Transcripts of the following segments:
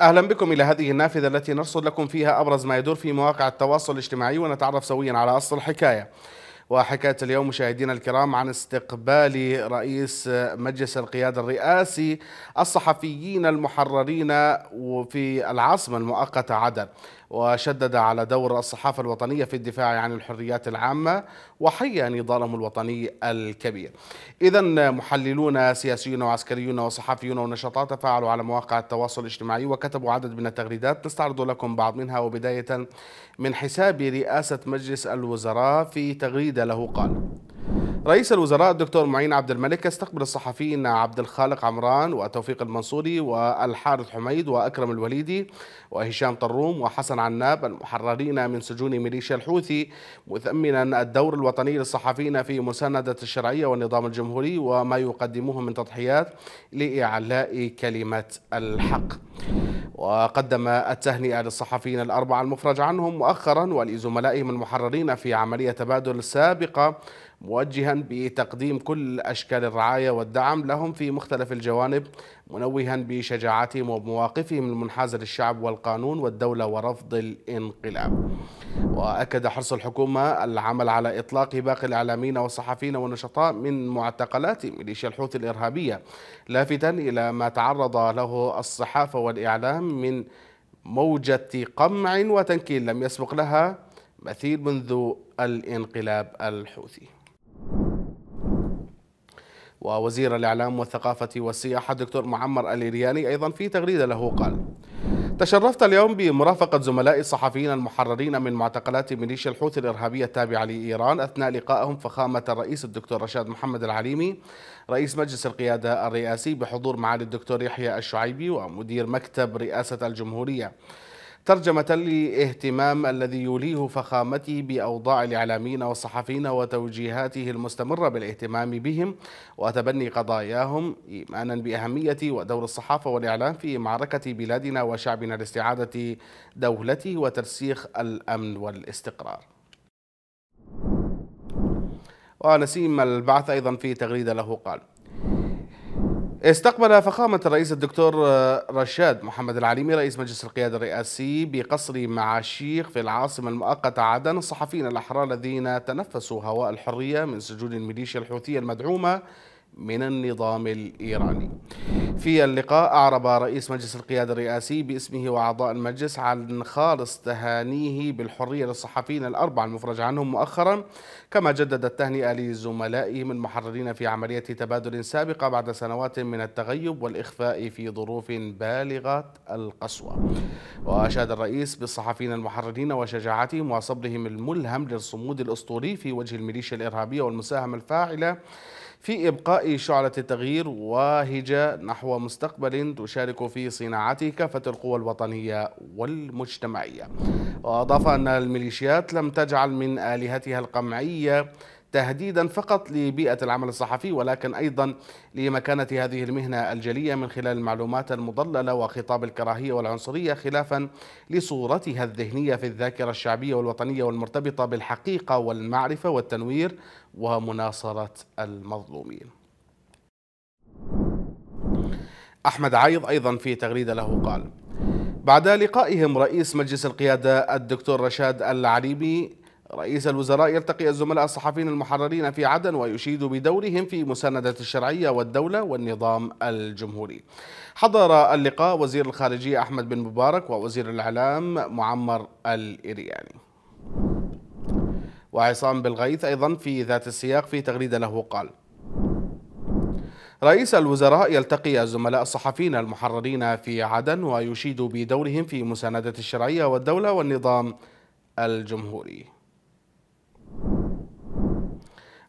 أهلا بكم إلى هذه النافذة التي نرصد لكم فيها أبرز ما يدور في مواقع التواصل الاجتماعي ونتعرف سويا على أصل الحكاية وحكايه اليوم مشاهدينا الكرام عن استقبال رئيس مجلس القيادة الرئاسي الصحفيين المحررين في العاصمة المؤقتة عدن وشدد على دور الصحافة الوطنية في الدفاع عن الحريات العامة وحيا نضالهم الوطني الكبير إذا محللون سياسيون وعسكريون وصحفيون ونشطاء تفاعلوا على مواقع التواصل الاجتماعي وكتبوا عدد من التغريدات نستعرض لكم بعض منها وبداية من حساب رئاسة مجلس الوزراء في تغريدة جديدة له قال رئيس الوزراء الدكتور معين عبد الملك استقبل الصحفيين عبد الخالق عمران وتوفيق المنصوري والحارث حميد واكرم الوليدي وهشام طروم وحسن عناب المحررين من سجون ميليشيا الحوثي مثمنا الدور الوطني للصحفيين في مسانده الشرعيه والنظام الجمهوري وما يقدموه من تضحيات لاعلاء كلمه الحق. وقدم التهنئة للصحفيين الأربعة المفرج عنهم مؤخرا ولزملائهم المحررين في عملية تبادل سابقة موجها بتقديم كل أشكال الرعاية والدعم لهم في مختلف الجوانب منوها بشجاعتهم ومواقفهم المنحازة للشعب والقانون والدولة ورفض الانقلاب وأكد حرص الحكومة العمل على إطلاق باقي الإعلاميين والصحفيين والنشطاء من معتقلات ميليشيا الحوثي الإرهابية لافتا إلى ما تعرض له الصحافة والإعلام من موجة قمع وتنكيل لم يسبق لها مثيل منذ الانقلاب الحوثي ووزير الإعلام والثقافة والسياحة الدكتور معمر الإرياني أيضا في تغريدة له قال تشرفت اليوم بمرافقة زملائي الصحفيين المحررين من معتقلات ميليشيا الحوثي الإرهابية التابعة لإيران أثناء لقائهم فخامة الرئيس الدكتور رشاد محمد العليمي رئيس مجلس القيادة الرئاسي بحضور معالي الدكتور يحيى الشعيبي ومدير مكتب رئاسة الجمهورية ترجمة لاهتمام الذي يوليه فخامته بأوضاع الإعلاميين والصحفيين وتوجيهاته المستمرة بالاهتمام بهم وتبني قضاياهم إيمانا بأهمية ودور الصحافة والإعلام في معركة بلادنا وشعبنا لاستعادة دولته وترسيخ الأمن والاستقرار ونسيم البعث أيضا في تغريدة له قال استقبل فخامة الرئيس الدكتور آه، رشاد محمد العليمي رئيس مجلس القيادة الرئاسي بقصر معاشيق في العاصمة المؤقتة عدن الصحفيين الأحرار الذين تنفسوا هواء الحرية من سجون الميليشيا الحوثية المدعومة من النظام الإيراني في اللقاء أعرب رئيس مجلس القيادة الرئاسي باسمه وأعضاء المجلس عن خالص تهانيه بالحرية للصحفيين الأربعة المفرج عنهم مؤخرا كما جدد التهنئة لزملائهم المحررين في عملية تبادل سابقة بعد سنوات من التغيب والإخفاء في ظروف بالغة القسوة وأشاد الرئيس بالصحفيين المحررين وشجاعتهم وصبرهم الملهم للصمود الأسطوري في وجه الميليشيا الإرهابية والمساهمة الفاعلة في إبقاء شعلة التغيير واهجة نحو مستقبل تشارك في صناعته كافة القوى الوطنية والمجتمعية وأضاف أن الميليشيات لم تجعل من آلهتها القمعية تهديدا فقط لبيئة العمل الصحفي ولكن أيضا لمكانة هذه المهنة الجلية من خلال المعلومات المضللة وخطاب الكراهية والعنصرية خلافا لصورتها الذهنية في الذاكرة الشعبية والوطنية والمرتبطة بالحقيقة والمعرفة والتنوير ومناصرة المظلومين أحمد عايض أيضا في تغريدة له قال بعد لقائهم رئيس مجلس القيادة الدكتور رشاد العريبي رئيس الوزراء يلتقي الزملاء الصحفيين المحررين في عدن ويشيد بدورهم في مساندة الشرعية والدولة والنظام الجمهوري حضر اللقاء وزير الخارجية أحمد بن مبارك ووزير الإعلام معمر الإرياني وعصام بالغيث أيضا في ذات السياق في تغريدة له قال رئيس الوزراء يلتقي الزملاء الصحفيين المحررين في عدن ويشيد بدورهم في مساندة الشرعية والدولة والنظام الجمهوري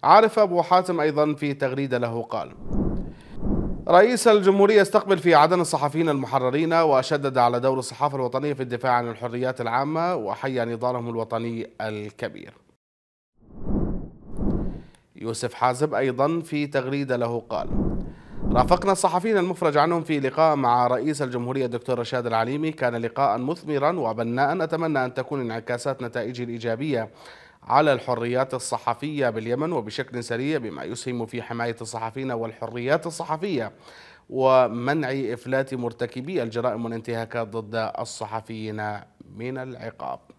عرف أبو حاتم أيضا في تغريدة له قال رئيس الجمهورية استقبل في عدن الصحفيين المحررين وشدد على دور الصحافة الوطنية في الدفاع عن الحريات العامة وحيا نضالهم الوطني الكبير يوسف حازب أيضا في تغريدة له قال رافقنا الصحفيين المفرج عنهم في لقاء مع رئيس الجمهورية الدكتور رشاد العليمي كان لقاء مثمرا وبناء أتمنى أن تكون انعكاسات نتائجه الإيجابية على الحريات الصحفية باليمن وبشكل سريع بما يسهم في حماية الصحفيين والحريات الصحفية ومنع إفلات مرتكبي الجرائم والانتهاكات ضد الصحفيين من العقاب